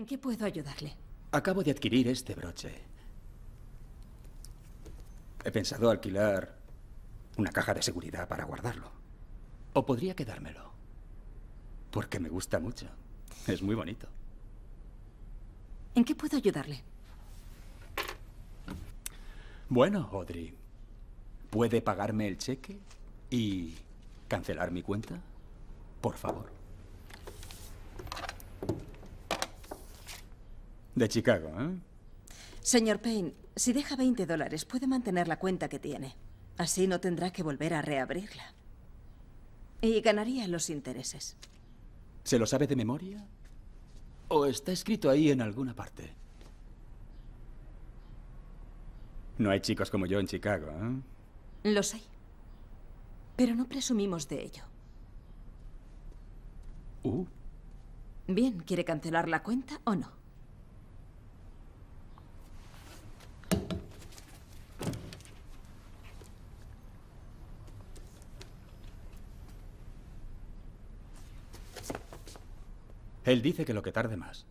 ¿En qué puedo ayudarle? Acabo de adquirir este broche. He pensado alquilar una caja de seguridad para guardarlo. O podría quedármelo. Porque me gusta mucho. Es muy bonito. ¿En qué puedo ayudarle? Bueno, Audrey. ¿Puede pagarme el cheque y cancelar mi cuenta? Por favor. De Chicago, ¿eh? Señor Payne, si deja 20 dólares, puede mantener la cuenta que tiene. Así no tendrá que volver a reabrirla. Y ganaría los intereses. ¿Se lo sabe de memoria? ¿O está escrito ahí en alguna parte? No hay chicos como yo en Chicago, ¿eh? Los hay. Pero no presumimos de ello. Uh. Bien, ¿quiere cancelar la cuenta o no? Él dice que lo que tarde más.